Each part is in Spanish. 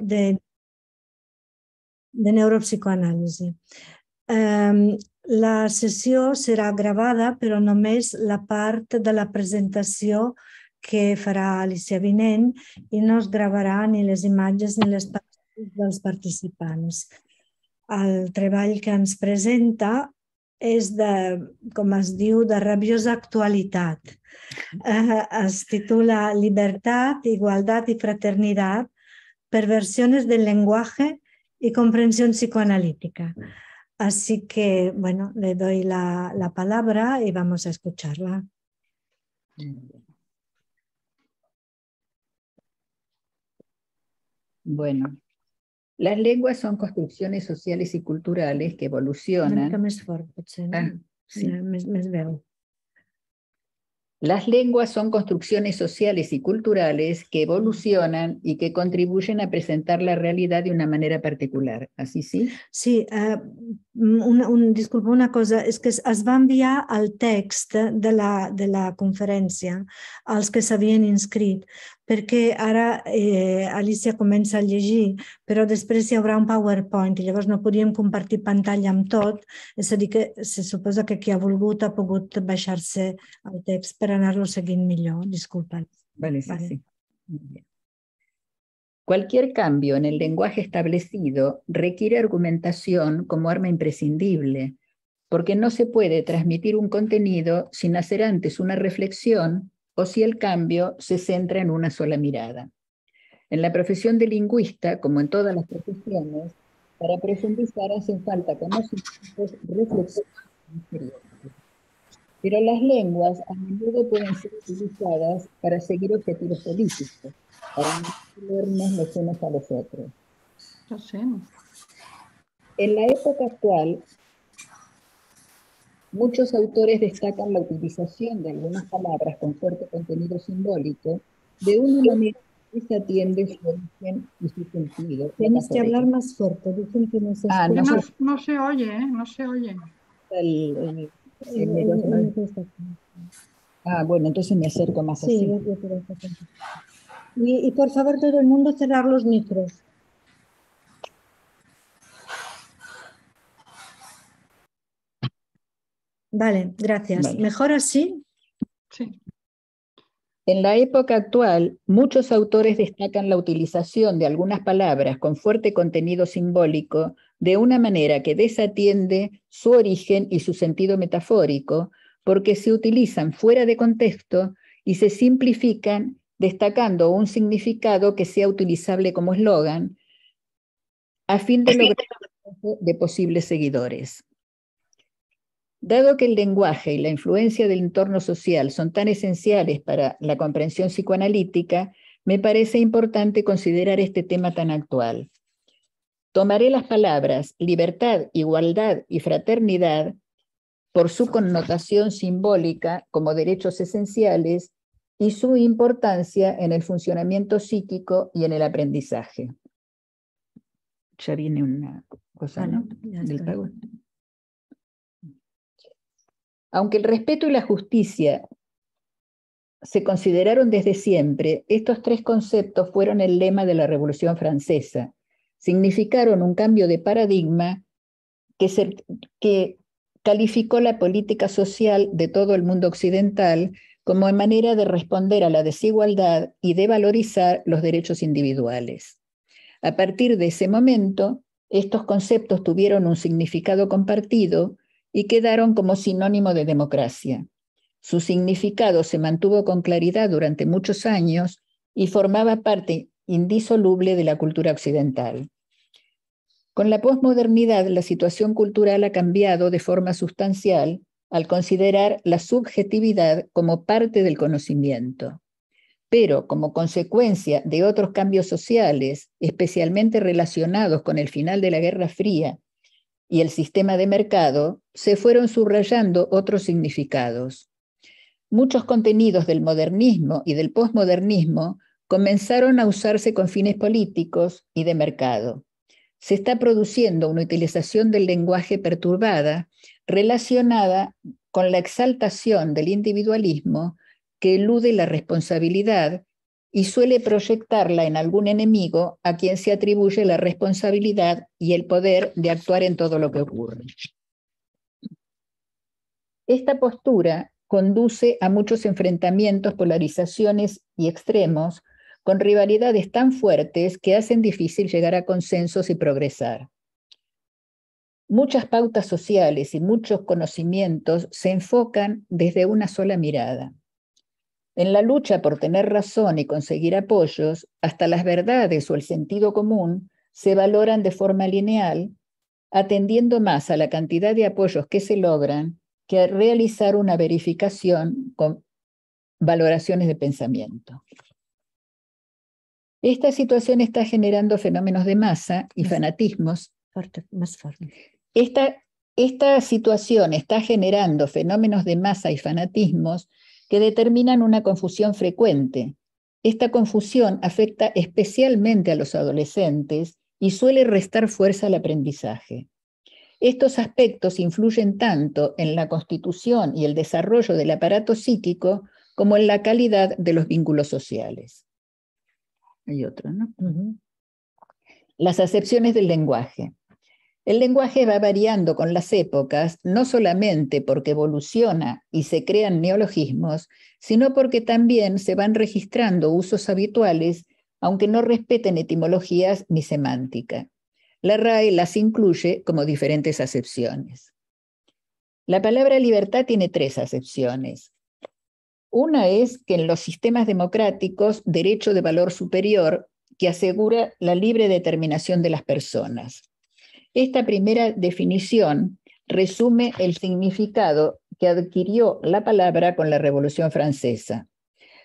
de, de neuropsicoanàlisi. La sessió serà gravada, però només la part de la presentació que farà Alicia Vinent i no es gravarà ni les imatges ni les paraules dels participants. El treball que ens presenta és de, com es diu, de rabiosa actualitat. Eh, es titula Libertat, Igualtat i Fraternitat perversiones del lenguaje y comprensión psicoanalítica. Así que, bueno, le doy la, palabra y vamos a escucharla. Bueno, las lenguas son construcciones sociales y culturales que evolucionan. Ah, sí. me veo. Las lenguas son construcciones sociales y culturales que evolucionan y que contribuyen a presentar la realidad de una manera particular. ¿Así sí? Sí, eh, mm, una, una cosa, Es que es va enviar el text de la, de la que als que habían inscrito porque ahora eh, Alicia comienza a llegir, pero después habrá habrá un PowerPoint y llavors no podíem compartir pantalla amb todo. es decir, que se suposa que quien ha volgut ha pogut bajarse se el text per anar mejor. Vale, sí, Cualquier cambio en el lenguaje establecido requiere argumentación como arma imprescindible, porque no se puede transmitir un contenido sin hacer antes una reflexión o si el cambio se centra en una sola mirada. En la profesión de lingüista, como en todas las profesiones, para profundizar hacen falta conocimientos, reflexiones Pero las lenguas a menudo pueden ser utilizadas para seguir objetivos políticos, para no los unos a los otros. En la época actual, Muchos autores destacan la utilización de algunas palabras con fuerte contenido simbólico de una manera que se atiende su origen y su sentido. Tienes que hablar más fuerte, dicen que no se, ah, no, se... no se oye, ¿eh? no se oye. ah, bueno, entonces me acerco más así. Y, y por favor todo el mundo cerrar los micros. Vale, gracias. ¿Mejor así? Sí. En la época actual, muchos autores destacan la utilización de algunas palabras con fuerte contenido simbólico de una manera que desatiende su origen y su sentido metafórico, porque se utilizan fuera de contexto y se simplifican destacando un significado que sea utilizable como eslogan a fin de lograr de posibles seguidores. Dado que el lenguaje y la influencia del entorno social son tan esenciales para la comprensión psicoanalítica, me parece importante considerar este tema tan actual. Tomaré las palabras libertad, igualdad y fraternidad por su connotación simbólica como derechos esenciales y su importancia en el funcionamiento psíquico y en el aprendizaje. Ya viene una cosa, ah, ¿no? Del pago. Aunque el respeto y la justicia se consideraron desde siempre, estos tres conceptos fueron el lema de la Revolución Francesa. Significaron un cambio de paradigma que, calificó la política social de todo el mundo occidental como manera de responder a la desigualdad y de valorizar los derechos individuales. A partir de ese momento, estos conceptos tuvieron un significado compartido y quedaron como sinónimo de democracia. Su significado se mantuvo con claridad durante muchos años y formaba parte indisoluble de la cultura occidental. Con la posmodernidad, la situación cultural ha cambiado de forma sustancial al considerar la subjetividad como parte del conocimiento. Pero como consecuencia de otros cambios sociales, especialmente relacionados con el final de la Guerra Fría y el sistema de mercado, se fueron subrayando otros significados. Muchos contenidos del modernismo y del posmodernismo comenzaron a usarse con fines políticos y de mercado. Se está produciendo una utilización del lenguaje perturbada relacionada con la exaltación del individualismo que elude la responsabilidad y suele proyectarla en algún enemigo a quien se atribuye la responsabilidad y el poder de actuar en todo lo que ocurre. Esta postura conduce a muchos enfrentamientos, polarizaciones y extremos, con rivalidades tan fuertes que hacen difícil llegar a consensos y progresar. Muchas pautas sociales y muchos conocimientos se enfocan desde una sola mirada. En la lucha por tener razón y conseguir apoyos, hasta las verdades o el sentido común se valoran de forma lineal, atendiendo más a la cantidad de apoyos que se logran que a realizar una verificación con valoraciones de pensamiento. Esta situación está generando fenómenos de masa y fanatismos. esta situación está generando fenómenos de masa y fanatismos que determinan una confusión frecuente. Esta confusión afecta especialmente a los adolescentes y suele restar fuerza al aprendizaje. Estos aspectos influyen tanto en la constitución y el desarrollo del aparato psíquico como en la calidad de los vínculos sociales. Hay otro, ¿no? Las acepciones del lenguaje. El lenguaje va variando con las épocas, no solamente porque evoluciona y se crean neologismos, sino porque también se van registrando usos habituales, aunque no respeten etimologías ni semántica. La RAE las incluye como diferentes acepciones. La palabra libertad tiene tres acepciones. Una es que en los sistemas democráticos, derecho de valor superior que asegura la libre determinación de las personas. Esta primera definición resume el significado que adquirió la palabra con la Revolución Francesa.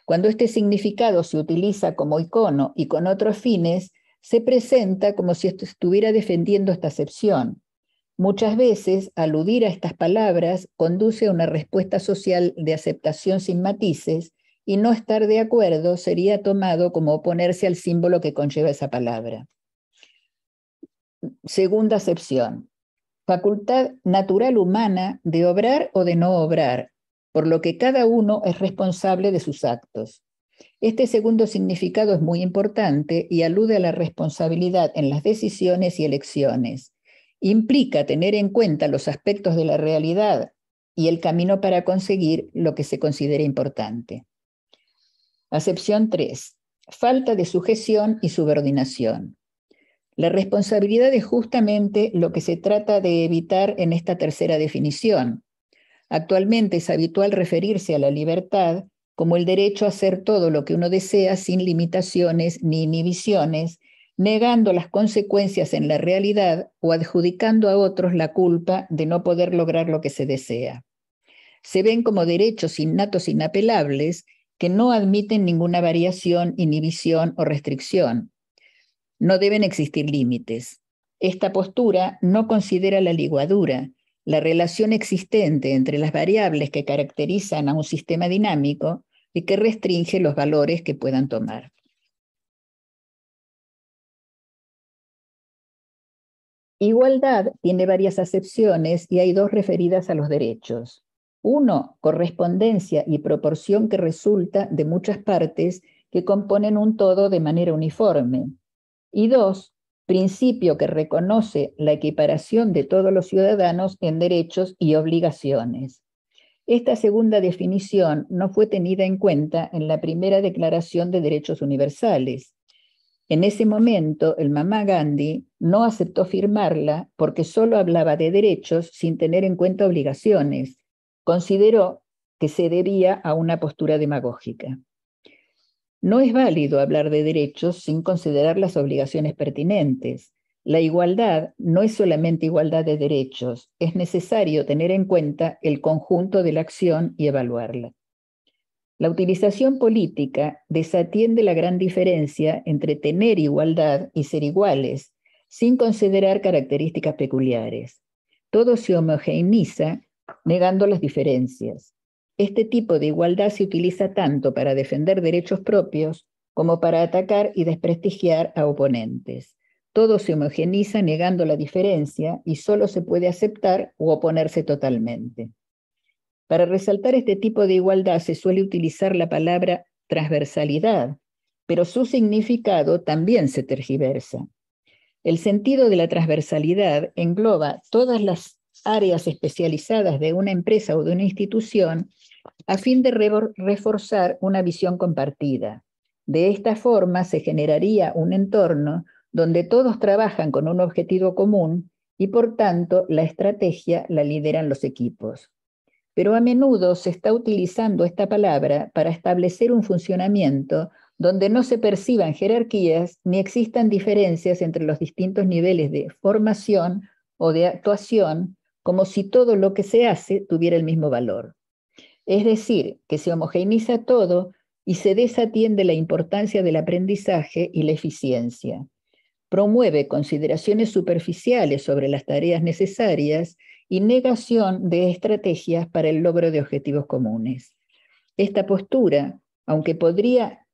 Cuando este significado se utiliza como icono y con otros fines, se presenta como si estuviera defendiendo esta acepción. Muchas veces, aludir a estas palabras conduce a una respuesta social de aceptación sin matices y no estar de acuerdo sería tomado como oponerse al símbolo que conlleva esa palabra. Segunda acepción. Facultad natural humana de obrar o de no obrar, por lo que cada uno es responsable de sus actos. Este segundo significado es muy importante y alude a la responsabilidad en las decisiones y elecciones. Implica tener en cuenta los aspectos de la realidad y el camino para conseguir lo que se considera importante. Acepción 3. Falta de sujeción y subordinación. La responsabilidad es justamente lo que se trata de evitar en esta tercera definición. Actualmente es habitual referirse a la libertad como el derecho a hacer todo lo que uno desea sin limitaciones ni inhibiciones, negando las consecuencias en la realidad o adjudicando a otros la culpa de no poder lograr lo que se desea. Se ven como derechos innatos e inapelables que no admiten ninguna variación, inhibición o restricción. No deben existir límites. Esta postura no considera la ligadura, la relación existente entre las variables que caracterizan a un sistema dinámico y que restringe los valores que puedan tomar. Igualdad tiene varias acepciones y hay dos referidas a los derechos. Uno, correspondencia y proporción que resulta de muchas partes que componen un todo de manera uniforme, y dos, principio que reconoce la equiparación de todos los ciudadanos en derechos y obligaciones. Esta segunda definición no fue tenida en cuenta en la primera Declaración de Derechos Universales. En ese momento, el mamá Gandhi no aceptó firmarla porque solo hablaba de derechos sin tener en cuenta obligaciones. Consideró que se debía a una postura demagógica. No es válido hablar de derechos sin considerar las obligaciones pertinentes. La igualdad no es solamente igualdad de derechos, es necesario tener en cuenta el conjunto de la acción y evaluarla. La utilización política desatiende la gran diferencia entre tener igualdad y ser iguales, sin considerar características peculiares. Todo se homogeneiza negando las diferencias. Este tipo de igualdad se utiliza tanto para defender derechos propios como para atacar y desprestigiar a oponentes. Todo se homogeniza negando la diferencia y solo se puede aceptar u oponerse totalmente. Para resaltar este tipo de igualdad se suele utilizar la palabra transversalidad, pero su significado también se tergiversa. El sentido de la transversalidad engloba todas las áreas especializadas de una empresa o de una institución a fin de reforzar una visión compartida. De esta forma se generaría un entorno donde todos trabajan con un objetivo común y por tanto la estrategia la lideran los equipos. Pero a menudo se está utilizando esta palabra para establecer un funcionamiento donde no se perciban jerarquías ni existan diferencias entre los distintos niveles de formación o de actuación, como si todo lo que se hace tuviera el mismo valor. Es decir, que se homogeneiza todo y se desatiende la importancia del aprendizaje y la eficiencia. Promueve consideraciones superficiales sobre las tareas necesarias y negación de estrategias para el logro de objetivos comunes. Esta postura, aunque podría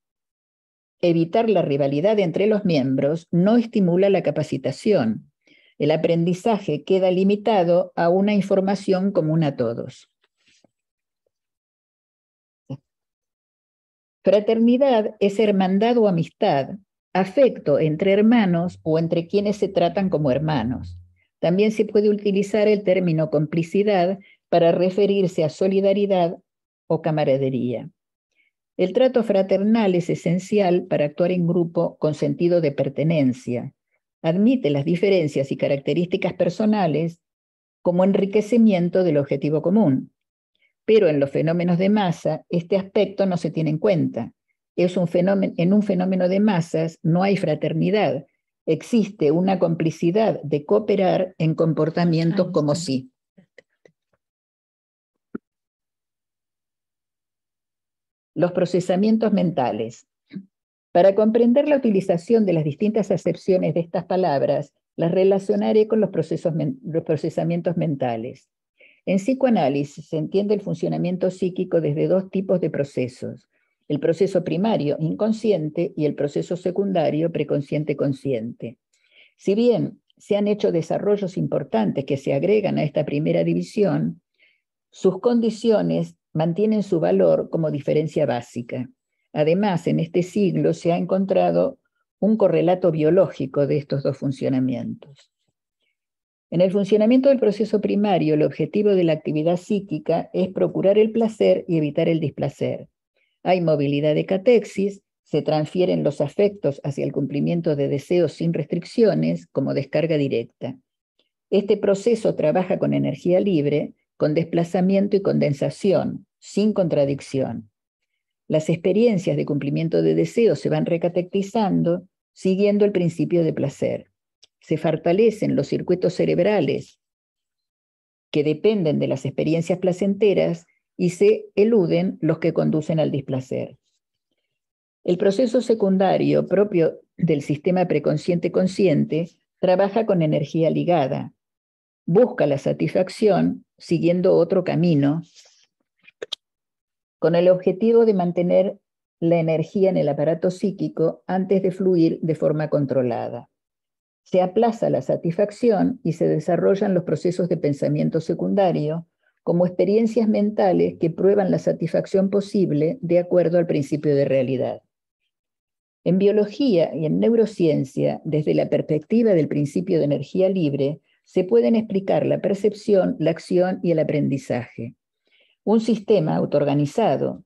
evitar la rivalidad entre los miembros, no estimula la capacitación. El aprendizaje queda limitado a una información común a todos. Fraternidad es hermandad o amistad, afecto entre hermanos o entre quienes se tratan como hermanos. También se puede utilizar el término complicidad para referirse a solidaridad o camaradería. El trato fraternal es esencial para actuar en grupo con sentido de pertenencia. Admite las diferencias y características personales como enriquecimiento del objetivo común pero en los fenómenos de masa este aspecto no se tiene en cuenta. Es en un fenómeno de masas no hay fraternidad, existe una complicidad de cooperar en comportamientos como sí. Los procesamientos mentales. Para comprender la utilización de las distintas acepciones de estas palabras, las relacionaré con los procesamientos mentales. En psicoanálisis se entiende el funcionamiento psíquico desde dos tipos de procesos, el proceso primario inconsciente y el proceso secundario preconsciente-consciente. Si bien se han hecho desarrollos importantes que se agregan a esta primera división, sus condiciones mantienen su valor como diferencia básica. Además, en este siglo se ha encontrado un correlato biológico de estos dos funcionamientos. En el funcionamiento del proceso primario, el objetivo de la actividad psíquica es procurar el placer y evitar el displacer. Hay movilidad de catexis, se transfieren los afectos hacia el cumplimiento de deseos sin restricciones como descarga directa. Este proceso trabaja con energía libre, con desplazamiento y condensación, sin contradicción. Las experiencias de cumplimiento de deseos se van recatectizando siguiendo el principio de placer se fortalecen los circuitos cerebrales que dependen de las experiencias placenteras y se eluden los que conducen al displacer. El proceso secundario propio del sistema preconsciente-consciente trabaja con energía ligada, busca la satisfacción siguiendo otro camino con el objetivo de mantener la energía en el aparato psíquico antes de fluir de forma controlada. Se aplaza la satisfacción y se desarrollan los procesos de pensamiento secundario como experiencias mentales que prueban la satisfacción posible de acuerdo al principio de realidad. En biología y en neurociencia, desde la perspectiva del principio de energía libre, se pueden explicar la percepción, la acción y el aprendizaje. Un sistema autoorganizado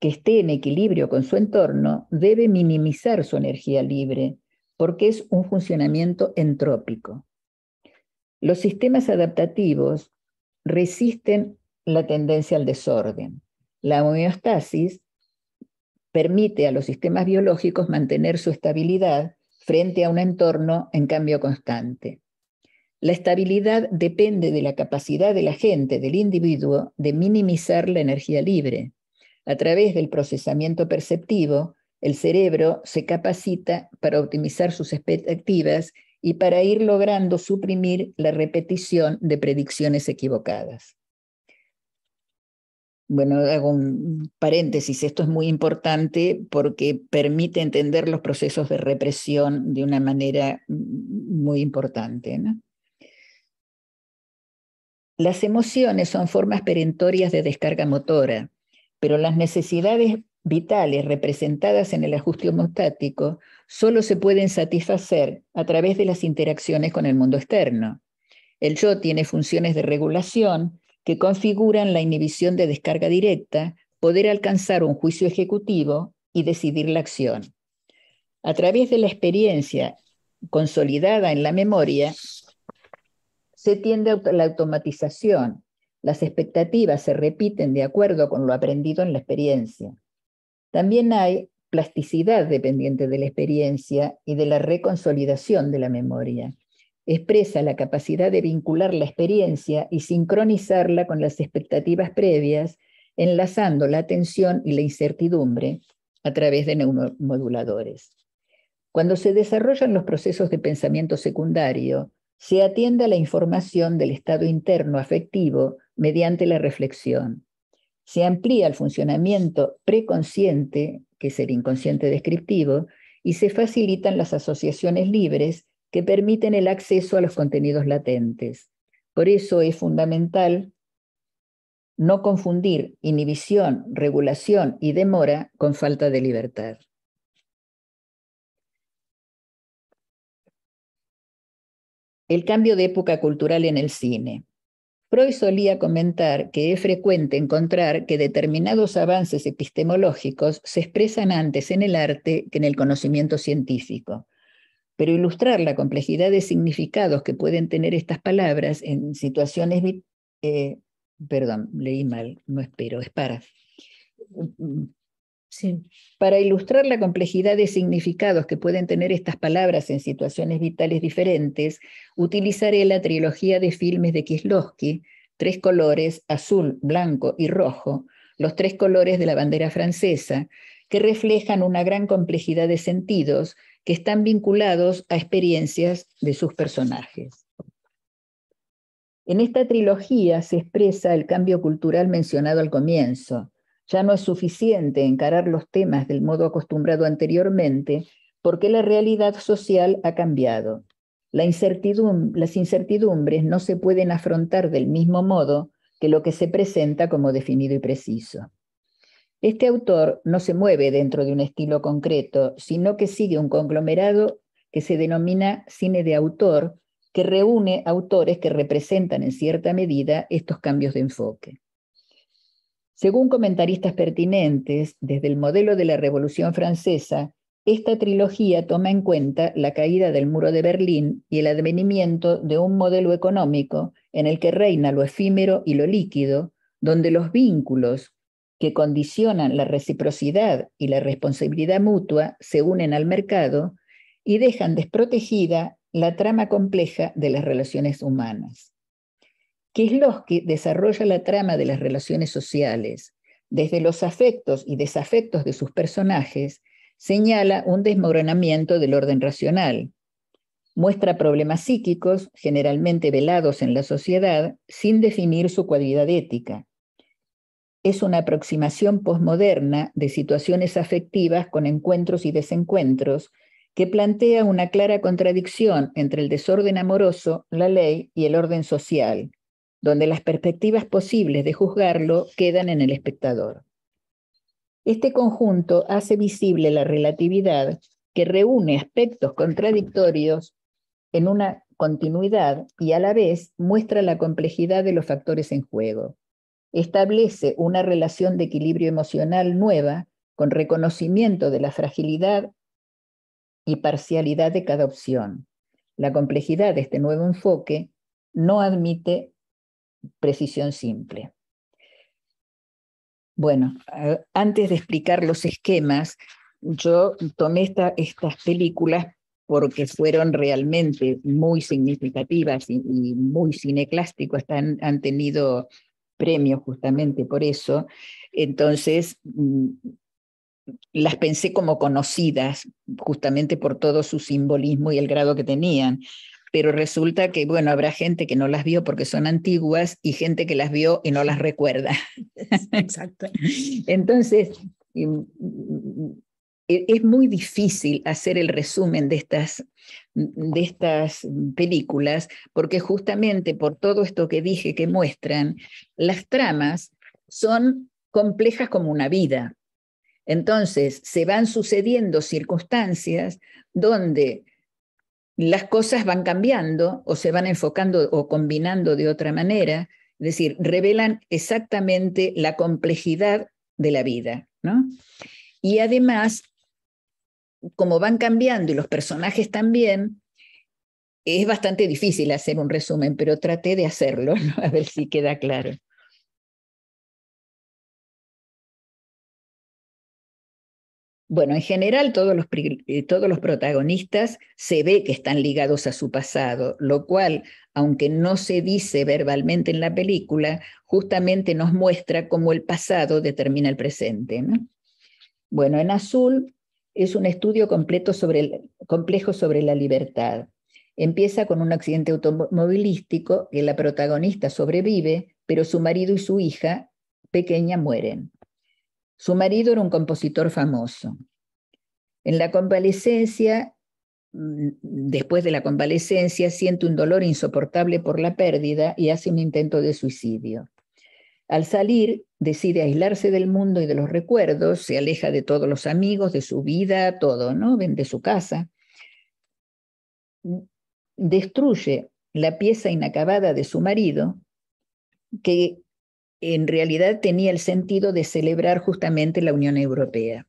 que esté en equilibrio con su entorno debe minimizar su energía libre porque es un funcionamiento entrópico. Los sistemas adaptativos resisten la tendencia al desorden. La homeostasis permite a los sistemas biológicos mantener su estabilidad frente a un entorno en cambio constante. La estabilidad depende de la capacidad de la gente, del individuo, de minimizar la energía libre a través del procesamiento perceptivo el cerebro se capacita para optimizar sus expectativas y para ir logrando suprimir la repetición de predicciones equivocadas. Bueno, hago un paréntesis, esto es muy importante porque permite entender los procesos de represión de una manera muy importante. Las emociones son formas perentorias de descarga motora, pero las necesidades vitales representadas en el ajuste homostático solo se pueden satisfacer a través de las interacciones con el mundo externo. El yo tiene funciones de regulación que configuran la inhibición de descarga directa, poder alcanzar un juicio ejecutivo y decidir la acción. A través de la experiencia consolidada en la memoria, se tiende a la automatización. Las expectativas se repiten de acuerdo con lo aprendido en la experiencia. También hay plasticidad dependiente de la experiencia y de la reconsolidación de la memoria. Expresa la capacidad de vincular la experiencia y sincronizarla con las expectativas previas, enlazando la atención y la incertidumbre a través de neuromoduladores. Cuando se desarrollan los procesos de pensamiento secundario, se atiende a la información del estado interno afectivo mediante la reflexión se amplía el funcionamiento preconsciente, que es el inconsciente descriptivo, y se facilitan las asociaciones libres que permiten el acceso a los contenidos latentes. Por eso es fundamental no confundir inhibición, regulación y demora con falta de libertad. El cambio de época cultural en el cine. Freud solía comentar que es frecuente encontrar que determinados avances epistemológicos se expresan antes en el arte que en el conocimiento científico. Pero ilustrar la complejidad de significados que pueden tener estas palabras en situaciones... Eh, perdón, leí mal, no espero, es para para ilustrar la complejidad de significados que pueden tener estas palabras en situaciones vitales diferentes, utilizaré la trilogía de filmes de Kieslowski, Tres colores, azul, blanco y rojo, los tres colores de la bandera francesa, que reflejan una gran complejidad de sentidos que están vinculados a experiencias de sus personajes. En esta trilogía se expresa el cambio cultural mencionado al comienzo, ya no es suficiente encarar los temas del modo acostumbrado anteriormente porque la realidad social ha cambiado. La las incertidumbres no se pueden afrontar del mismo modo que lo que se presenta como definido y preciso. Este autor no se mueve dentro de un estilo concreto, sino que sigue un conglomerado que se denomina cine de autor, que reúne autores que representan en cierta medida estos cambios de enfoque. Según comentaristas pertinentes, desde el modelo de la Revolución Francesa, esta trilogía toma en cuenta la caída del muro de Berlín y el advenimiento de un modelo económico en el que reina lo efímero y lo líquido, donde los vínculos que condicionan la reciprocidad y la responsabilidad mutua se unen al mercado y dejan desprotegida la trama compleja de las relaciones humanas que que desarrolla la trama de las relaciones sociales. Desde los afectos y desafectos de sus personajes, señala un desmoronamiento del orden racional. Muestra problemas psíquicos, generalmente velados en la sociedad, sin definir su cualidad ética. Es una aproximación posmoderna de situaciones afectivas con encuentros y desencuentros, que plantea una clara contradicción entre el desorden amoroso, la ley y el orden social, donde las perspectivas posibles de juzgarlo quedan en el espectador. Este conjunto hace visible la relatividad que reúne aspectos contradictorios en una continuidad y a la vez muestra la complejidad de los factores en juego. Establece una relación de equilibrio emocional nueva con reconocimiento de la fragilidad y parcialidad de cada opción. La complejidad de este nuevo enfoque no admite precisión simple. Bueno, antes de explicar los esquemas, yo tomé estas películas porque fueron realmente muy significativas y, muy cineclásticas, han tenido premios justamente por eso. Entonces, mm, las pensé como conocidas, justamente por todo su simbolismo y el grado que tenían pero resulta que, bueno, habrá gente que no las vio porque son antiguas y gente que las vio y no las recuerda. Exacto. Entonces, em, e, es muy difícil hacer el resumen de estas, de estas películas, porque justamente por todo esto que dije que muestran, las tramas son complejas como una vida. Entonces, se van sucediendo circunstancias donde las cosas van cambiando o se van enfocando o combinando de otra manera, es decir, revelan exactamente la complejidad de la vida, Y además, como van cambiando y los personajes también, es bastante difícil hacer un resumen, pero traté de hacerlo, a ver si queda claro. Bueno, en general eh, todos los, protagonistas se ve que están ligados a su pasado, lo cual, aunque no se dice verbalmente en la película, justamente nos muestra cómo el pasado determina el presente. Bueno, en azul es un estudio complejo sobre la libertad. Empieza con un accidente automovilístico que la protagonista sobrevive, pero su marido y su hija pequeña mueren. Su marido era un compositor famoso. En la convalecencia, mm, después de la convalecencia, siente un dolor insoportable por la pérdida y hace un intento de suicidio. Al salir, decide aislarse del mundo y de los recuerdos, se aleja de todos los amigos, de su vida, todo, ¿no? Vende su casa. Destruye la pieza inacabada de su marido, que en realidad tenía el sentido de celebrar justamente la Unión Europea.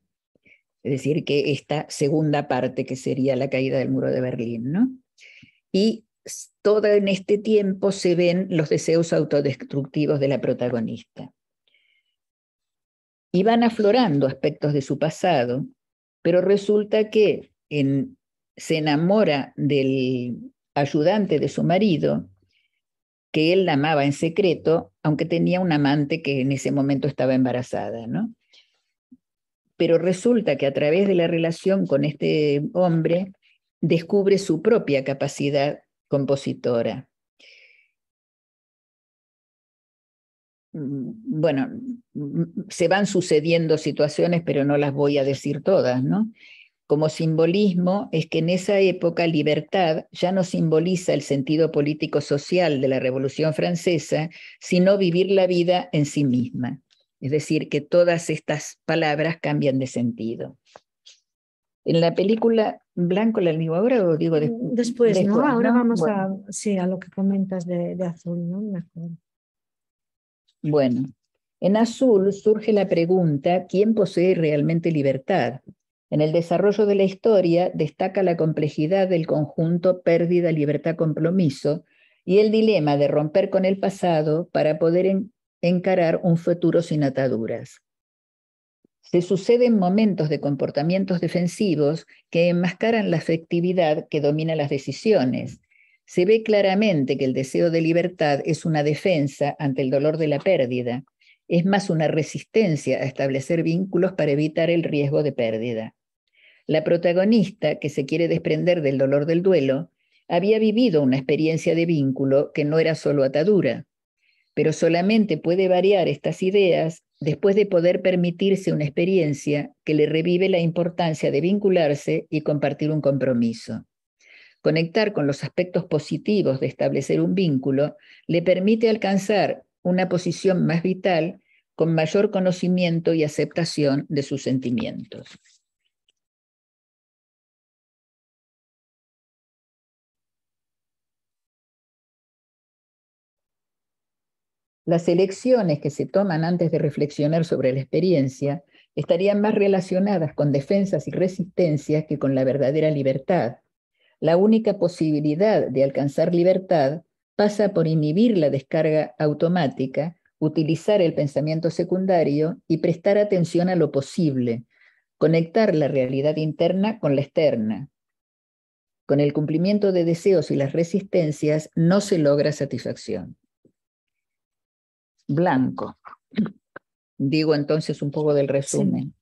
Es decir, que esta segunda parte que sería la caída del muro de Berlín, ¿no? Y todo en este tiempo se ven los deseos autodestructivos de la protagonista. Y van aflorando aspectos de su pasado, pero resulta que se enamora del ayudante de su marido, que él la amaba en secreto, aunque tenía un amante que en ese momento estaba embarazada, ¿no? Pero resulta que a través de la relación con este hombre descubre su propia capacidad compositora. Mm, bueno, mm, mm, se van sucediendo situaciones, pero no las voy a decir todas, ¿no? como simbolismo es que en esa época libertad ya no simboliza el sentido político-social de la Revolución Francesa, sino vivir la vida en sí misma. Es decir, que todas estas palabras cambian de sentido. En la película Blanco la digo ahora o digo mm, después? ¿no? Ahora vamos a, a lo que comentas de, Azul, ¿no? Bueno, en Azul surge la pregunta, ¿quién posee realmente libertad? En el desarrollo de la historia destaca la complejidad del conjunto pérdida, libertad, compromiso y el dilema de romper con el pasado para poder encarar un futuro sin ataduras. Se suceden momentos de comportamientos defensivos que enmascaran la afectividad que domina las decisiones. Se ve claramente que el deseo de libertad es una defensa ante el dolor de la pérdida, es más una resistencia a establecer vínculos para evitar el riesgo de pérdida. La protagonista, que se quiere desprender del dolor del duelo, había vivido una experiencia de vínculo que no era solo atadura, pero solamente puede variar estas ideas después de poder permitirse una experiencia que le revive la importancia de vincularse y compartir un compromiso. Conectar con los aspectos positivos de establecer un vínculo le permite alcanzar una posición más vital con mayor conocimiento y aceptación de sus sentimientos. Las elecciones que se toman antes de reflexionar sobre la experiencia estarían más relacionadas con defensas y resistencias que con la verdadera libertad. La única posibilidad de alcanzar libertad pasa por inhibir la descarga automática, utilizar el pensamiento secundario y prestar atención a lo posible, conectar la realidad interna con la externa. Con el cumplimiento de deseos y las resistencias no se logra satisfacción blanco. Digo entonces un poco del resumen.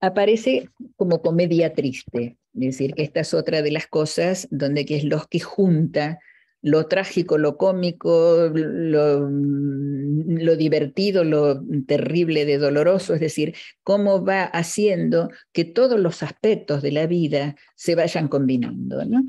Aparece como comedia triste, es decir, que esta es otra de las cosas donde es que junta lo trágico, lo cómico, lo, lo, divertido, lo terrible de doloroso, es decir, cómo va haciendo que todos los aspectos de la vida se vayan combinando. ¿no?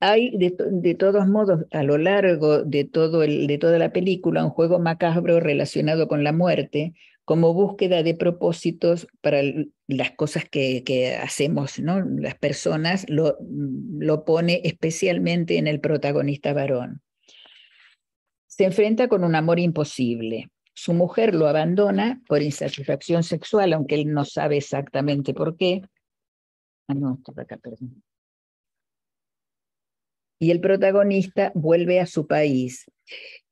Hay, de, todos modos, a lo largo de, todo el, de toda la película, un juego macabro relacionado con la muerte, como búsqueda de propósitos para las cosas que, hacemos, ¿no? Las personas lo, pone especialmente en el protagonista varón. Se enfrenta con un amor imposible. Su mujer lo abandona por insatisfacción sexual, aunque él no sabe exactamente por qué. Ah, no, acá, perdón y el protagonista vuelve a su país.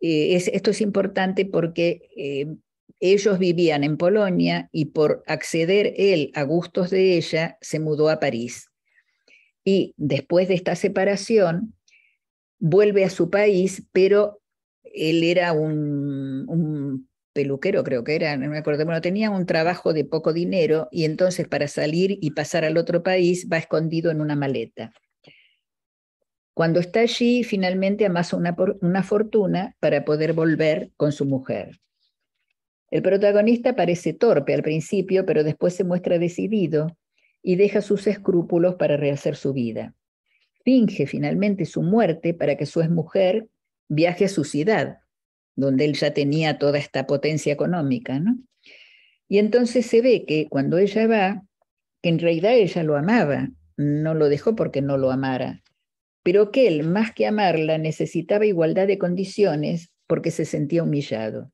Eh, esto es importante porque eh, ellos vivían en Polonia y por acceder él a gustos de ella, se mudó a París. Y después de esta separación, vuelve a su país, pero él era un, peluquero, creo que era, no me acuerdo, bueno, tenía un trabajo de poco dinero y entonces para salir y pasar al otro país va escondido en una maleta. Cuando está allí, finalmente amasa una, fortuna para poder volver con su mujer. El protagonista parece torpe al principio, pero después se muestra decidido y deja sus escrúpulos para rehacer su vida. Finge finalmente su muerte para que su exmujer viaje a su ciudad, donde él ya tenía toda esta potencia económica, Y entonces se ve que cuando ella va, que en realidad ella lo amaba, no lo dejó porque no lo amara, pero que él, más que amarla, necesitaba igualdad de condiciones porque se sentía humillado.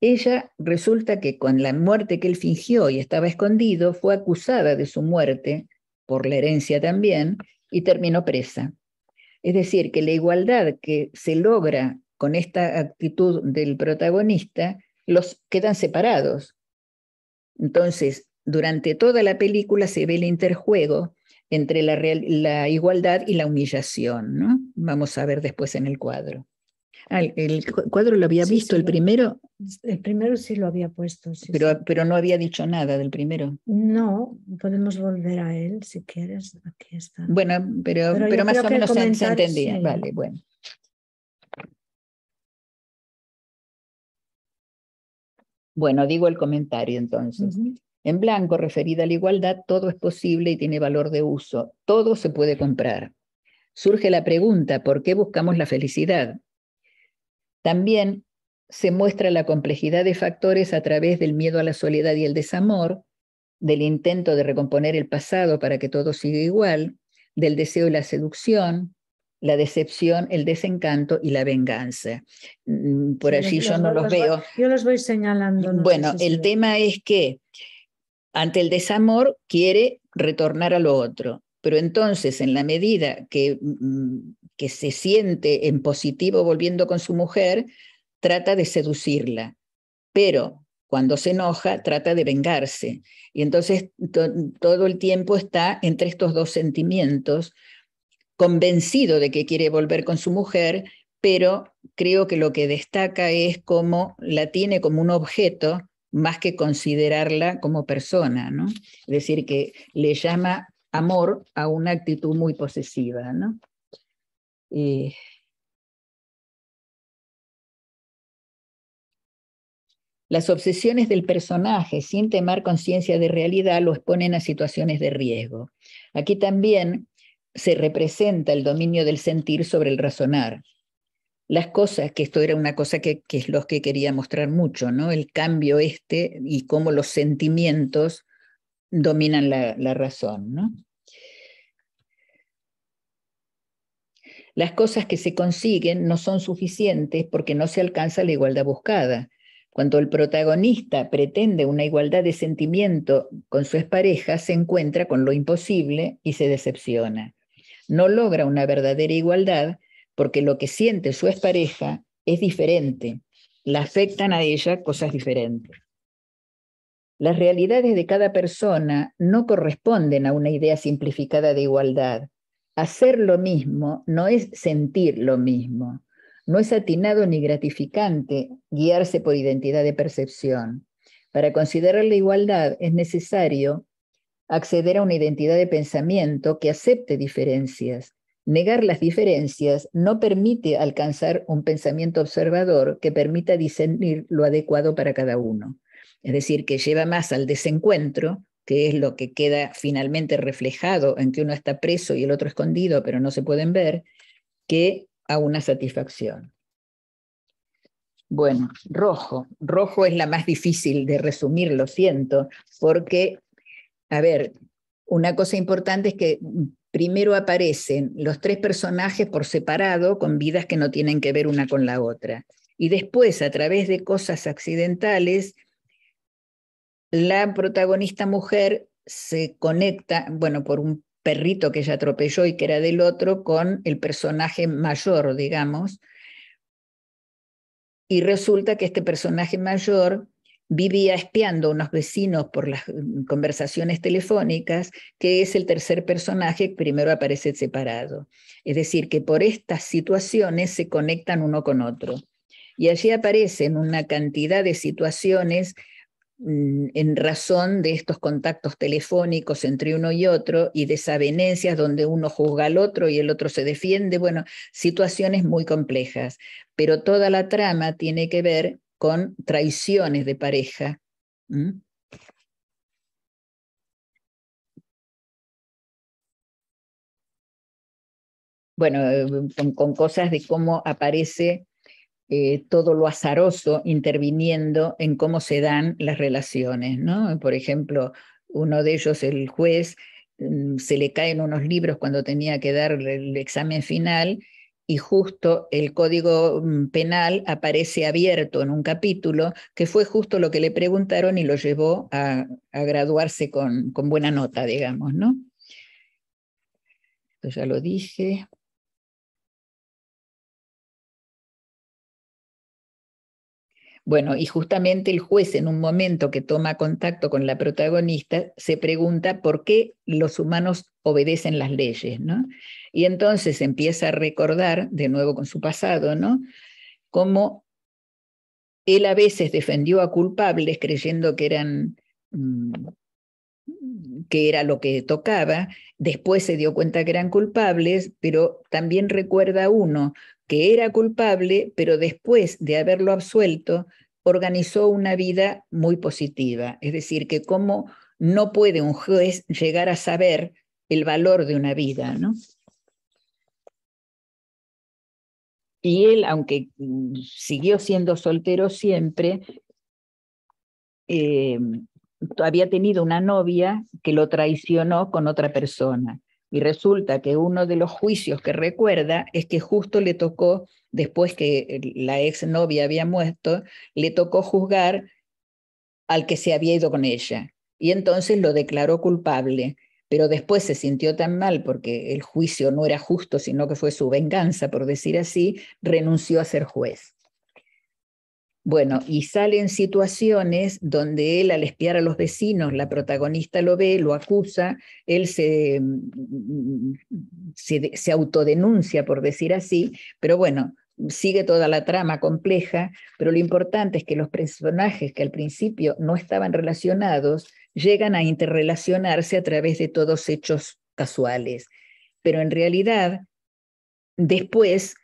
Ella resulta que con la muerte que él fingió y estaba escondido, fue acusada de su muerte, por la herencia también, y terminó presa. Es decir, que la igualdad que se logra con esta actitud del protagonista, los quedan separados. Entonces, durante toda la película se ve el interjuego entre la, la igualdad y la humillación, ¿no? Vamos a ver después en el cuadro. Ah, el, cuadro lo había visto, el primero. El primero sí lo había puesto. Sí, pero, no había dicho nada del primero. No, podemos volver a él si quieres. Aquí está. Bueno, pero, más o menos se, entendía. Vale, bueno. Bueno, digo el comentario entonces. En blanco, referida a la igualdad, todo es posible y tiene valor de uso. Todo se puede comprar. Surge la pregunta, ¿por qué buscamos la felicidad? También se muestra la complejidad de factores a través del miedo a la soledad y el desamor, del intento de recomponer el pasado para que todo siga igual, del deseo y la seducción, la decepción, el desencanto y la venganza. Mm, por allí yo no los, veo. yo los voy señalando. bueno, el tema es que ante el desamor quiere retornar a lo otro. Pero entonces, en la medida que, mm, que se siente en positivo volviendo con su mujer, trata de seducirla. Pero cuando se enoja, trata de vengarse. Y entonces todo el tiempo está entre estos dos sentimientos, convencido de que quiere volver con su mujer, pero creo que lo que destaca es cómo la tiene como un objeto más que considerarla como persona, ¿no? Es decir, que le llama amor a una actitud muy posesiva, ¿no? Eh, las obsesiones del personaje, sin tomar conciencia de realidad, lo exponen a situaciones de riesgo. Aquí también se representa el dominio del sentir sobre el razonar las cosas, que esto era una cosa que, es lo que quería mostrar mucho, ¿no? El cambio este y cómo los sentimientos dominan la, razón, ¿no? Las cosas que se consiguen no son suficientes porque no se alcanza la igualdad buscada. Cuando el protagonista pretende una igualdad de sentimiento con su expareja, se encuentra con lo imposible y se decepciona. No logra una verdadera igualdad porque lo que siente su expareja es diferente, la afectan a ella cosas diferentes. Las realidades de cada persona no corresponden a una idea simplificada de igualdad. Hacer lo mismo no es sentir lo mismo. No es atinado ni gratificante guiarse por identidad de percepción. Para considerar la igualdad es necesario acceder a una identidad de pensamiento que acepte diferencias, Negar las diferencias no permite alcanzar un pensamiento observador que permita discernir lo adecuado para cada uno. Es decir, que lleva más al desencuentro, que es lo que queda finalmente reflejado en que uno está preso y el otro escondido, pero no se pueden ver, que a una satisfacción. Bueno, rojo. Rojo es la más difícil de resumir, lo siento, porque, a ver, una cosa importante es que primero aparecen los tres personajes por separado, con vidas que no tienen que ver una con la otra. Y después, a través de cosas accidentales, la protagonista mujer se conecta, bueno, por un perrito que ella atropelló y que era del otro, con el personaje mayor, digamos. Y resulta que este personaje mayor vivía espiando a unos vecinos por las mm, conversaciones telefónicas, que es el tercer personaje que primero aparece separado. Es decir, que por estas situaciones se conectan uno con otro. Y allí aparecen una cantidad de situaciones mm, en razón de estos contactos telefónicos entre uno y otro y desavenencias donde uno juzga al otro y el otro se defiende, bueno, situaciones muy complejas. Pero toda la trama tiene que ver con traiciones de pareja. Bueno, eh, con, cosas de cómo aparece eh, todo lo azaroso interviniendo en cómo se dan las relaciones, Por ejemplo, uno de ellos, el juez, mm, se le caen unos libros cuando tenía que dar el examen final y justo el Código mm, Penal aparece abierto en un capítulo, que fue justo lo que le preguntaron y lo llevó a, graduarse con, con, buena nota, digamos, ¿no? Esto ya lo dije. Bueno, y justamente el juez en un momento que toma contacto con la protagonista se pregunta por qué los humanos obedecen las leyes, ¿no? Y entonces empieza a recordar, de nuevo con su pasado, ¿no? Cómo él a veces defendió a culpables creyendo que eran mm, que era lo que tocaba, después se dio cuenta que eran culpables, pero también recuerda uno que era culpable, pero después de haberlo absuelto, organizó una vida muy positiva. Es decir, que cómo no puede un juez llegar a saber el valor de una vida, ¿no? Y él, aunque siguió siendo soltero siempre, eh, había tenido una novia que lo traicionó con otra persona. Y resulta que uno de los juicios que recuerda es que justo le tocó, después que eh, la ex novia había muerto, le tocó juzgar al que se había ido con ella. Y entonces lo declaró culpable, pero después se sintió tan mal porque el juicio no era justo, sino que fue su venganza, por decir así, renunció a ser juez. Bueno, y salen situaciones donde él al espiar a los vecinos, la protagonista lo ve, lo acusa, él se, mm, mm, se, autodenuncia, por decir así, pero bueno, sigue toda la trama compleja, pero lo importante es que los personajes que al principio no estaban relacionados llegan a interrelacionarse a través de todos hechos casuales. Pero en realidad, después,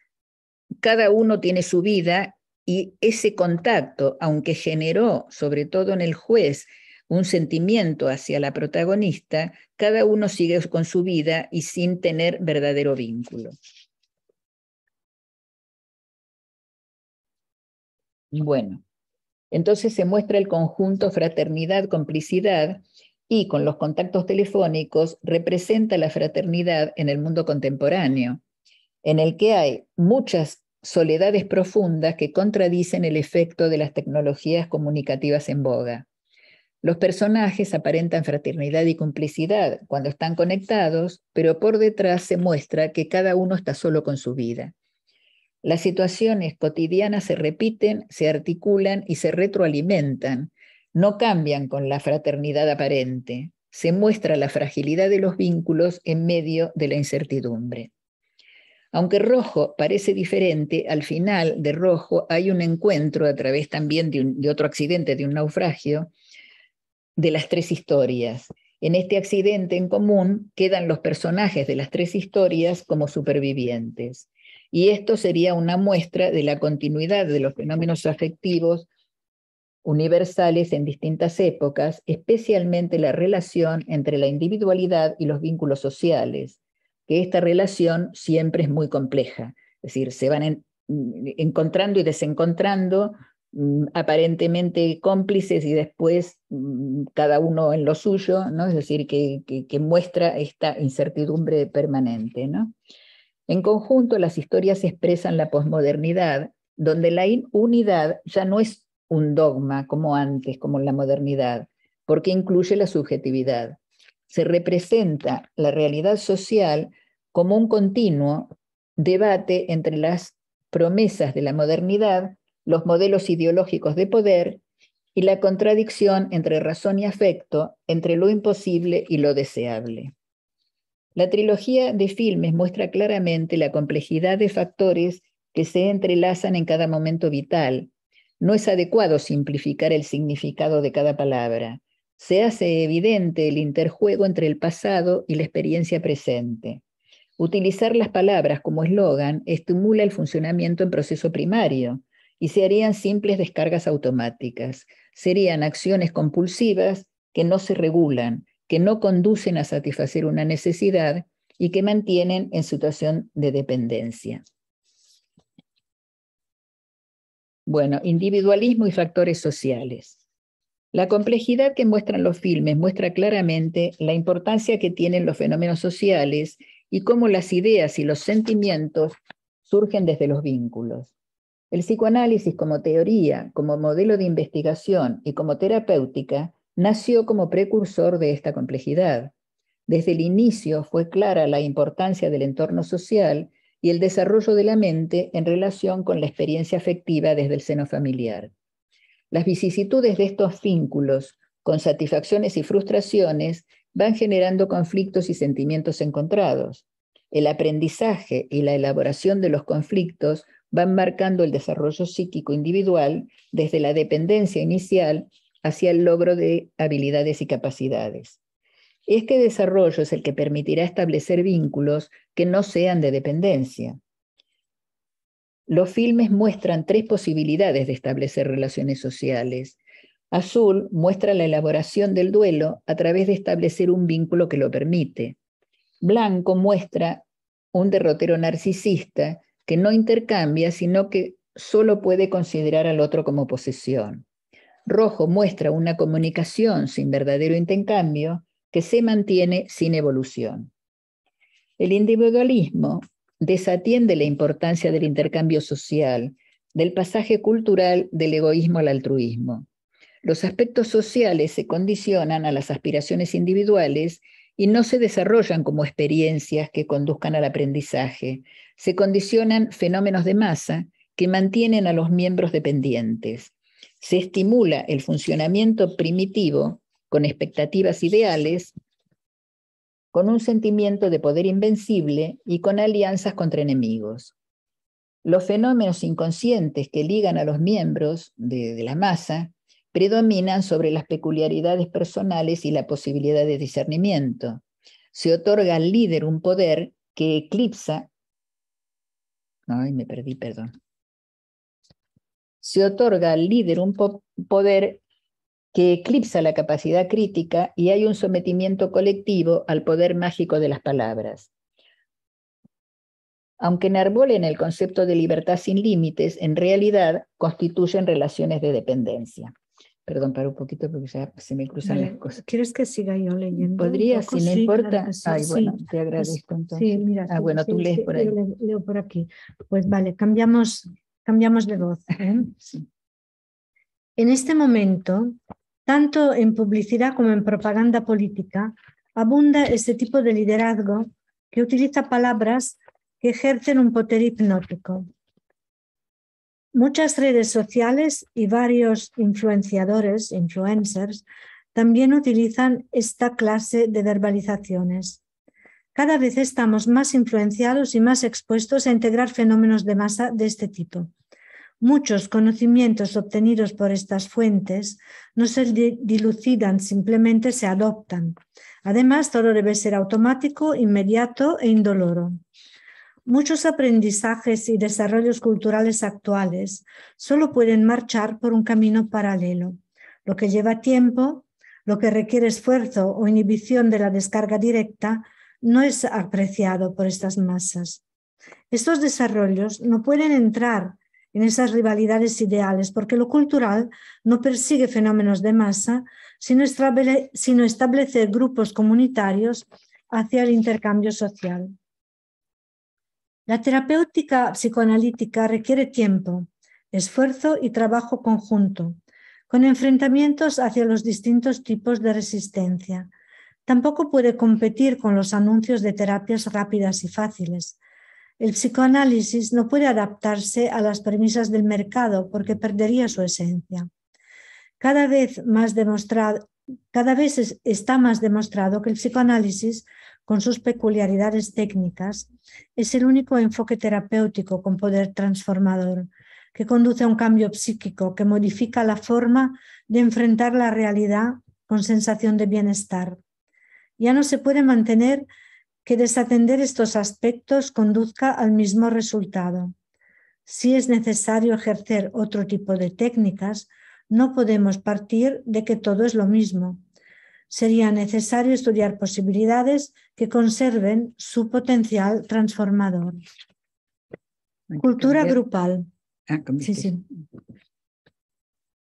cada uno tiene su vida y ese contacto, aunque generó, sobre todo en el juez, un sentimiento hacia la protagonista, cada uno sigue con su vida y sin tener verdadero vínculo. Bueno, entonces se muestra el conjunto fraternidad, complicidad y con los contactos telefónicos representa la fraternidad en el mundo contemporáneo, en el que hay muchas soledades profundas que contradicen el efecto de las tecnologías comunicativas en boga. Los personajes aparentan fraternidad y complicidad cuando están conectados, pero por detrás se muestra que cada uno está solo con su vida. Las situaciones cotidianas se repiten, se articulan y se retroalimentan, no cambian con la fraternidad aparente. Se muestra la fragilidad de los vínculos en medio de la incertidumbre. Aunque rojo parece diferente, al final de rojo hay un encuentro a través también de, otro accidente, de un naufragio, de las tres historias. En este accidente en común quedan los personajes de las tres historias como supervivientes. Y esto sería una muestra de la continuidad de los fenómenos afectivos universales en distintas épocas, especialmente la relación entre la individualidad y los vínculos sociales, que esta relación siempre es muy compleja. Es decir, se van encontrando y desencontrando mm, aparentemente cómplices y después mm, cada uno en lo suyo, ¿no? es decir, que, muestra esta incertidumbre permanente. ¿no? En conjunto, las historias expresan la posmodernidad, donde la unidad ya no es un dogma como antes, como en la modernidad, porque incluye la subjetividad se representa la realidad social como un continuo debate entre las promesas de la modernidad, los modelos ideológicos de poder y la contradicción entre razón y afecto, entre lo imposible y lo deseable. La trilogía de filmes muestra claramente la complejidad de factores que se entrelazan en cada momento vital. No es adecuado simplificar el significado de cada palabra se hace evidente el interjuego entre el pasado y la experiencia presente. Utilizar las palabras como eslogan estimula el funcionamiento en proceso primario y se harían simples descargas automáticas. Serían acciones compulsivas que no se regulan, que no conducen a satisfacer una necesidad y que mantienen en situación de dependencia. Bueno, individualismo y factores sociales. La complejidad que muestran los filmes muestra claramente la importancia que tienen los fenómenos sociales y cómo las ideas y los sentimientos surgen desde los vínculos. El psicoanálisis como teoría, como modelo de investigación y como terapéutica nació como precursor de esta complejidad. Desde el inicio fue clara la importancia del entorno social y el desarrollo de la mente en relación con la experiencia afectiva desde el seno familiar. Las vicisitudes de estos vínculos, con satisfacciones y frustraciones, van generando conflictos y sentimientos encontrados. El aprendizaje y la elaboración de los conflictos van marcando el desarrollo psíquico individual desde la dependencia inicial hacia el logro de habilidades y capacidades. Este desarrollo es el que permitirá establecer vínculos que no sean de dependencia. Los filmes muestran tres posibilidades de establecer relaciones sociales. Azul muestra la elaboración del duelo a través de establecer un vínculo que lo permite. Blanco muestra un derrotero narcisista que no intercambia, sino que solo puede considerar al otro como posesión. Rojo muestra una comunicación sin verdadero intercambio que se mantiene sin evolución. El individualismo desatiende la importancia del intercambio social, del pasaje cultural del egoísmo al altruismo. Los aspectos sociales se condicionan a las aspiraciones individuales y no se desarrollan como experiencias que conduzcan al aprendizaje. Se condicionan fenómenos de masa que mantienen a los miembros dependientes. Se estimula el funcionamiento primitivo con expectativas ideales con un sentimiento de poder invencible y con alianzas contra enemigos. Los fenómenos inconscientes que ligan a los miembros de, la masa predominan sobre las peculiaridades personales y la posibilidad de discernimiento. Se otorga al líder un poder que eclipsa... Ay, me perdí, perdón. Se otorga al líder un poder que eclipsa la capacidad crítica y hay un sometimiento colectivo al poder mágico de las palabras. Aunque enarbolen el concepto de libertad sin límites, en realidad constituyen relaciones de dependencia. Perdón, para un poquito porque ya se me cruzan las cosas. ¿Quieres que siga yo leyendo? Podría, si no importa. Ay, bueno, te agradezco Sí, mira. Ah, bueno, tú lees por ahí. leo, por aquí. Pues vale, cambiamos, cambiamos de voz. ¿eh? En este momento, tanto en publicidad como en propaganda política abunda este tipo de liderazgo que utiliza palabras que ejercen un poder hipnótico. Muchas redes sociales y varios influenciadores, influencers, también utilizan esta clase de verbalizaciones. Cada vez estamos más influenciados y más expuestos a integrar fenómenos de masa de este tipo. Muchos conocimientos obtenidos por estas fuentes no se dilucidan, simplemente se adoptan. Además, todo debe ser automático, inmediato e indoloro. Muchos aprendizajes y desarrollos culturales actuales solo pueden marchar por un camino paralelo, lo que lleva tiempo, lo que requiere esfuerzo o inhibición de la descarga directa, no es apreciado por estas masas. Estos desarrollos no pueden entrar en esas rivalidades ideales, porque lo cultural no persigue fenómenos de masa, sino, sino establecer grupos comunitarios hacia el intercambio social. La terapéutica psicoanalítica requiere tiempo, esfuerzo y trabajo conjunto, con enfrentamientos hacia los distintos tipos de resistencia. Tampoco puede competir con los anuncios de terapias rápidas y fáciles. El psicoanálisis no puede adaptarse a las premisas del mercado porque perdería su esencia. Cada vez, más demostrado, cada vez está más demostrado que el psicoanálisis, con sus peculiaridades técnicas, es el único enfoque terapéutico con poder transformador que conduce a un cambio psíquico que modifica la forma de enfrentar la realidad con sensación de bienestar. Ya no se puede mantener que desatender estos aspectos conduzca al mismo resultado. Si es necesario ejercer otro tipo de técnicas, no podemos partir de que todo es lo mismo. Sería necesario estudiar posibilidades que conserven su potencial transformador. Cultura grupal. Ah, sí, sí.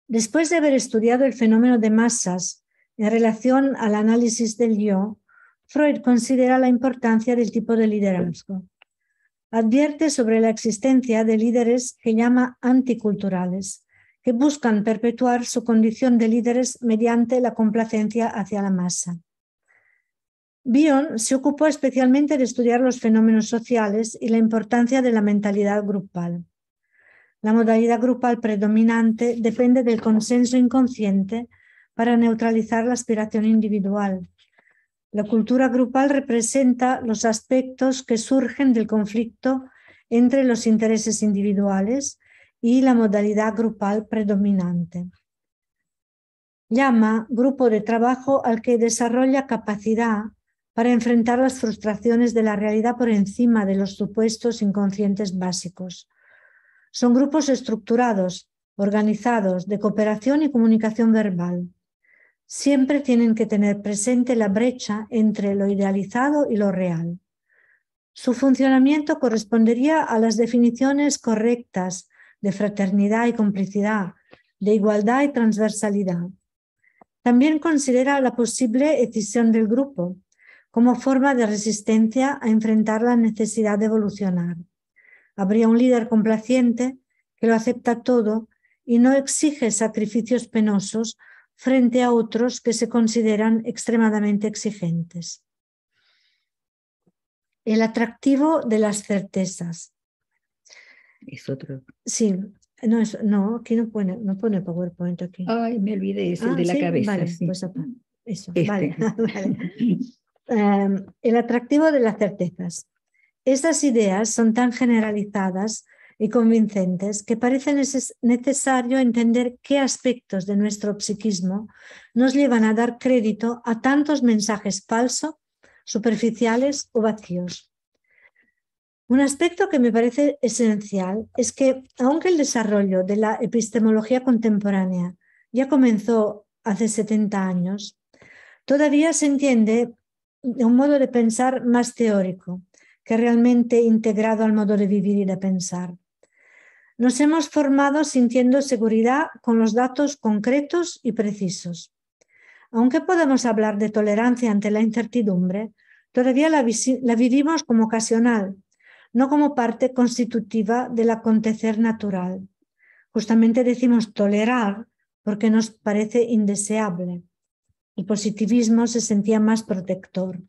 Después de haber estudiado el fenómeno de masas en relación al análisis del yo, Freud considera la importancia del tipo de liderazgo. Advierte sobre la existencia de líderes que llama anticulturales, que buscan perpetuar su condición de líderes mediante la complacencia hacia la masa. Bion se ocupó especialmente de estudiar los fenómenos sociales y la importancia de la mentalidad grupal. La modalidad grupal predominante depende del consenso inconsciente para neutralizar la aspiración individual, la cultura grupal representa los aspectos que surgen del conflicto entre los intereses individuales y la modalidad grupal predominante. Llama grupo de trabajo al que desarrolla capacidad para enfrentar las frustraciones de la realidad por encima de los supuestos inconscientes básicos. Son grupos estructurados, organizados, de cooperación y comunicación verbal siempre tienen que tener presente la brecha entre lo idealizado y lo real. Su funcionamiento correspondería a las definiciones correctas de fraternidad y complicidad, de igualdad y transversalidad. También considera la posible decisión del grupo como forma de resistencia a enfrentar la necesidad de evolucionar. Habría un líder complaciente que lo acepta todo y no exige sacrificios penosos frente a otros que se consideran extremadamente exigentes. El atractivo de las certezas. Es otro. Sí, no, aquí no pone, no pone PowerPoint aquí. Ay, me olvidé, es el ah, de la cabeza. Vale, sí. eso, vale. el atractivo de las certezas. Estas ideas son tan generalizadas y convincentes que parece necesario entender qué aspectos de nuestro psiquismo nos llevan a dar crédito a tantos mensajes falsos, superficiales o vacíos. Un aspecto que me parece esencial es que, aunque el desarrollo de la epistemología contemporánea ya comenzó hace 70 años, todavía se entiende un modo de pensar más teórico, que realmente integrado al modo de vivir y de pensar. Nos hemos formado sintiendo seguridad con los datos concretos y precisos. Aunque podemos hablar de tolerancia ante la incertidumbre, todavía la, la vivimos como ocasional, no como parte constitutiva del acontecer natural. Justamente decimos tolerar porque nos parece indeseable. El positivismo se sentía más protector.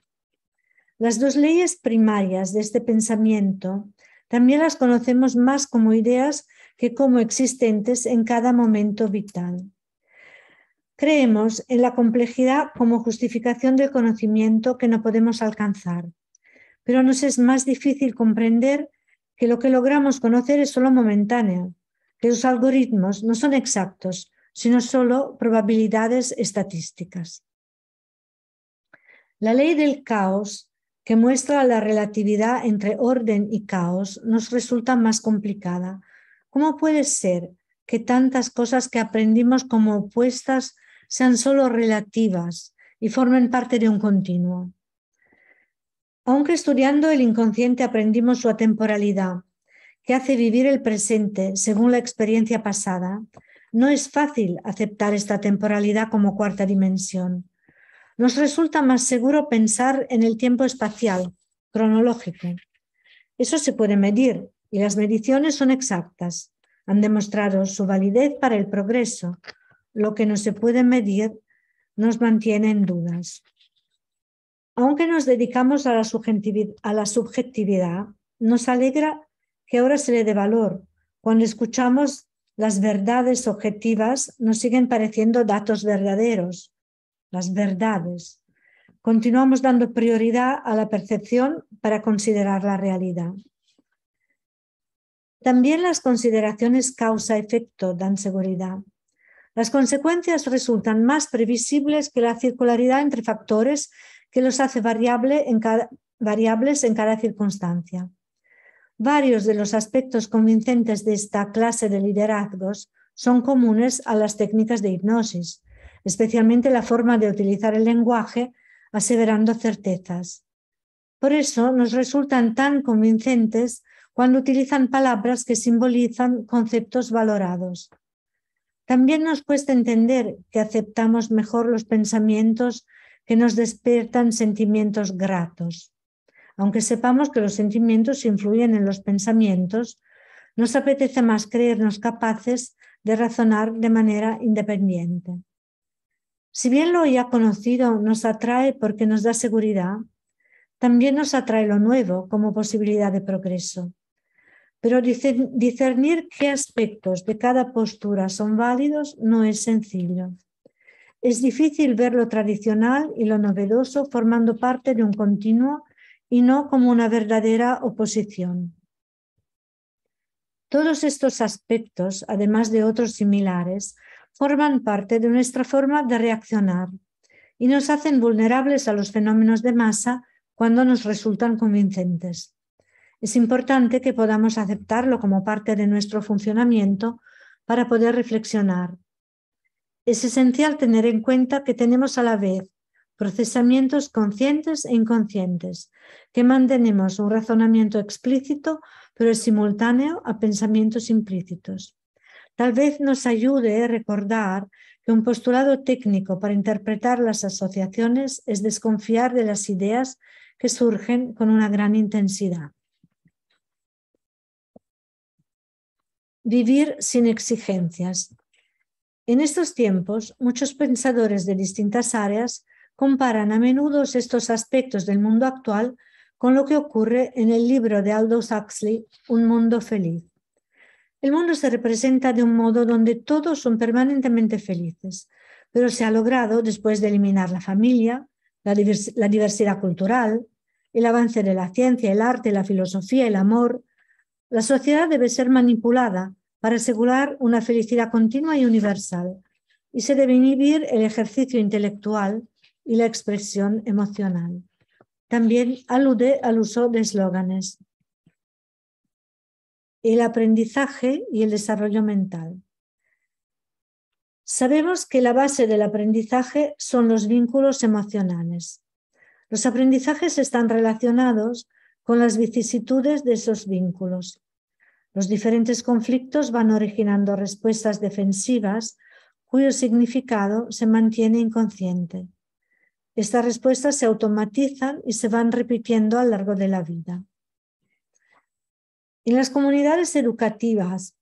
Las dos leyes primarias de este pensamiento también las conocemos más como ideas que como existentes en cada momento vital. Creemos en la complejidad como justificación del conocimiento que no podemos alcanzar, pero nos es más difícil comprender que lo que logramos conocer es solo momentáneo, que los algoritmos no son exactos, sino solo probabilidades estadísticas. La ley del caos que muestra la relatividad entre orden y caos, nos resulta más complicada. ¿Cómo puede ser que tantas cosas que aprendimos como opuestas sean solo relativas y formen parte de un continuo? Aunque estudiando el inconsciente aprendimos su atemporalidad, que hace vivir el presente según la experiencia pasada, no es fácil aceptar esta temporalidad como cuarta dimensión nos resulta más seguro pensar en el tiempo espacial, cronológico. Eso se puede medir y las mediciones son exactas. Han demostrado su validez para el progreso. Lo que no se puede medir nos mantiene en dudas. Aunque nos dedicamos a la, subjetividad, nos alegra que ahora se le dé valor. Cuando escuchamos las verdades objetivas, nos siguen pareciendo datos verdaderos las verdades. Continuamos dando prioridad a la percepción para considerar la realidad. También las consideraciones causa-efecto dan seguridad. Las consecuencias resultan más previsibles que la circularidad entre factores que los hace variable en variables en cada circunstancia. Varios de los aspectos convincentes de esta clase de liderazgos son comunes a las técnicas de hipnosis, especialmente la forma de utilizar el lenguaje aseverando certezas. Por eso nos resultan tan convincentes cuando utilizan palabras que simbolizan conceptos valorados. También nos cuesta entender que aceptamos mejor los pensamientos que nos despiertan sentimientos gratos. Aunque sepamos que los sentimientos influyen en los pensamientos, nos apetece más creernos capaces de razonar de manera independiente. Si bien lo ya conocido nos atrae porque nos da seguridad, también nos atrae lo nuevo como posibilidad de progreso. Pero discernir qué aspectos de cada postura son válidos no es sencillo. Es difícil ver lo tradicional y lo novedoso formando parte de un continuo y no como una verdadera oposición. Todos estos aspectos, además de otros similares, forman parte de nuestra forma de reaccionar y nos hacen vulnerables a los fenómenos de masa cuando nos resultan convincentes. Es importante que podamos aceptarlo como parte de nuestro funcionamiento para poder reflexionar. Es esencial tener en cuenta que tenemos a la vez procesamientos conscientes e inconscientes, que mantenemos un razonamiento explícito pero es simultáneo a pensamientos implícitos. Tal vez nos ayude a recordar que un postulado técnico para interpretar las asociaciones es desconfiar de las ideas que surgen con una gran intensidad. Vivir sin exigencias. En estos tiempos, muchos pensadores de distintas áreas comparan a menudo estos aspectos del mundo actual con lo que ocurre en el libro de Aldous Huxley, Un mundo feliz. El mundo se representa de un modo donde todos son permanentemente felices, pero se ha logrado después de eliminar la familia, la, diversidad cultural, el avance de la ciencia, el arte, la filosofía, el amor. La sociedad debe ser manipulada para asegurar una felicidad continua y universal, y se debe inhibir el ejercicio intelectual y la expresión emocional. También alude al uso de eslóganes, el aprendizaje y el desarrollo mental. Sabemos que la base del aprendizaje son los vínculos emocionales. Los aprendizajes están relacionados con las vicisitudes de esos vínculos. Los diferentes conflictos van originando respuestas defensivas cuyo significado se mantiene inconsciente. Estas respuestas se automatizan y se van repitiendo a lo largo de la vida. En las comunidades educativas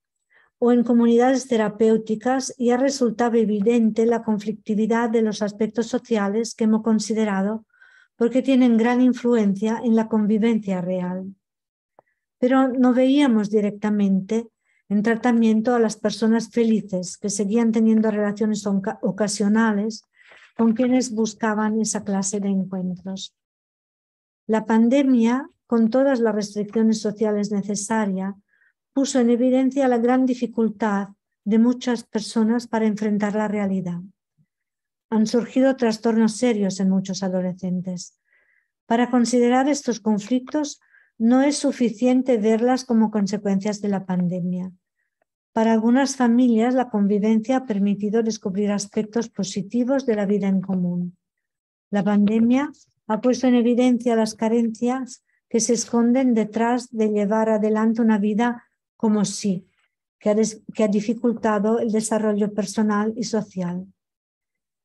o en comunidades terapéuticas ya resultaba evidente la conflictividad de los aspectos sociales que hemos considerado porque tienen gran influencia en la convivencia real. Pero no veíamos directamente en tratamiento a las personas felices que seguían teniendo relaciones ocasionales con quienes buscaban esa clase de encuentros. La pandemia, con todas las restricciones sociales necesarias, puso en evidencia la gran dificultad de muchas personas para enfrentar la realidad. Han surgido trastornos serios en muchos adolescentes. Para considerar estos conflictos no es suficiente verlas como consecuencias de la pandemia. Para algunas familias, la convivencia ha permitido descubrir aspectos positivos de la vida en común. La pandemia ha puesto en evidencia las carencias que se esconden detrás de llevar adelante una vida como sí, que ha, que ha dificultado el desarrollo personal y social.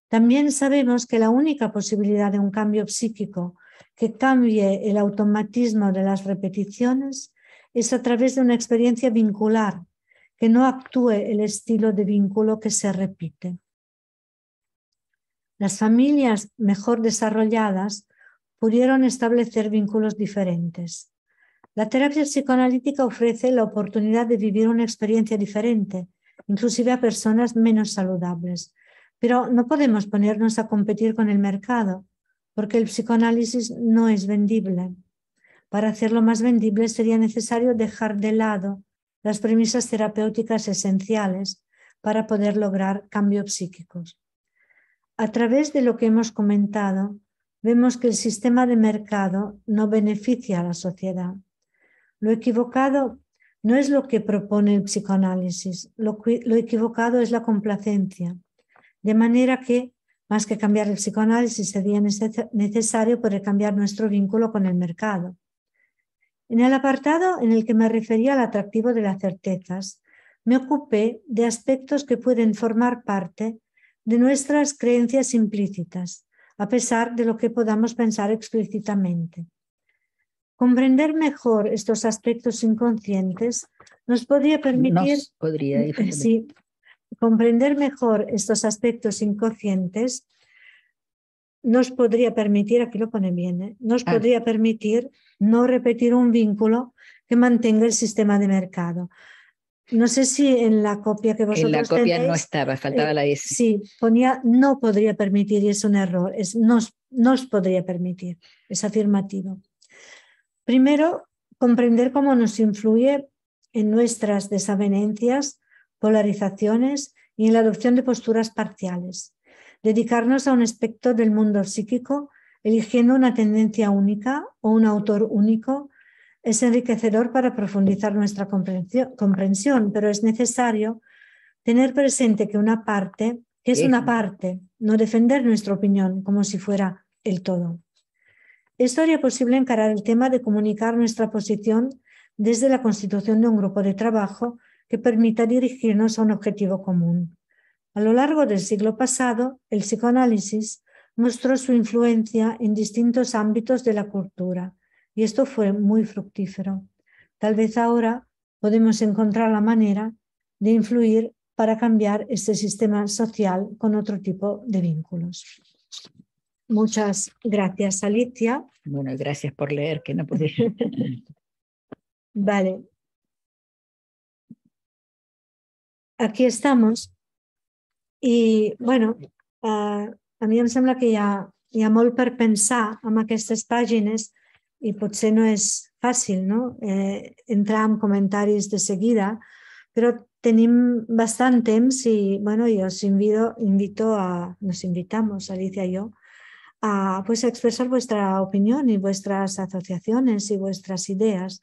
También sabemos que la única posibilidad de un cambio psíquico que cambie el automatismo de las repeticiones es a través de una experiencia vincular, que no actúe el estilo de vínculo que se repite. Las familias mejor desarrolladas pudieron establecer vínculos diferentes. La terapia psicoanalítica ofrece la oportunidad de vivir una experiencia diferente, inclusive a personas menos saludables, pero no podemos ponernos a competir con el mercado, porque el psicoanálisis no es vendible. Para hacerlo más vendible sería necesario dejar de lado las premisas terapéuticas esenciales para poder lograr cambios psíquicos. A través de lo que hemos comentado, vemos que el sistema de mercado no beneficia a la sociedad. Lo equivocado no es lo que propone el psicoanálisis, lo, equivocado es la complacencia. De manera que, más que cambiar el psicoanálisis, sería necesario poder cambiar nuestro vínculo con el mercado. En el apartado en el que me refería al atractivo de las certezas, me ocupé de aspectos que pueden formar parte de nuestras creencias implícitas a pesar de lo que podamos pensar explícitamente. Comprender mejor estos aspectos inconscientes nos podría permitir nos podría sí, comprender mejor estos aspectos inconscientes nos podría permitir, aquí lo pone bien, ¿eh? nos ah. podría permitir no repetir un vínculo que mantenga el sistema de mercado. No sé si en la copia que vosotros En la copia no estaba, faltaba eh, la S. Sí, ponía no podría permitir y es un error, es nos, podría permitir, es afirmativo. Primero, comprender cómo nos influye en nuestras desavenencias, polarizaciones y en la adopción de posturas parciales. Dedicarnos a un aspecto del mundo psíquico eligiendo una tendencia única o un autor único es enriquecedor para profundizar nuestra comprensión, pero es necesario tener presente que una parte, es una parte, no defender nuestra opinión como si fuera el todo. Esto haría posible encarar el tema de comunicar nuestra posición desde la constitución de un grupo de trabajo que permita dirigirnos a un objetivo común. A lo largo del siglo pasado, el psicoanálisis mostró su influencia en distintos ámbitos de la cultura y esto fue muy fructífero. Tal vez ahora podemos encontrar la manera de influir para cambiar este sistema social con otro tipo de vínculos. Muchas gracias, Alicia. Bueno, gracias por leer, que no podía. vale. Aquí estamos. Y bueno, a mí me em parece que ya Molper hi ama molt estas pensar que por potser no es fácil, no? Eh, comentarios de seguida, pero tenéis bastante. y bueno, yo os invito, a, nos invitamos, Alicia y yo, a, pues, a expresar vuestra opinión y vuestras asociaciones y vuestras ideas.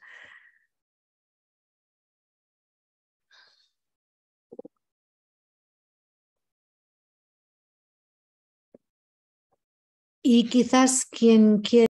Y quizás quien quiera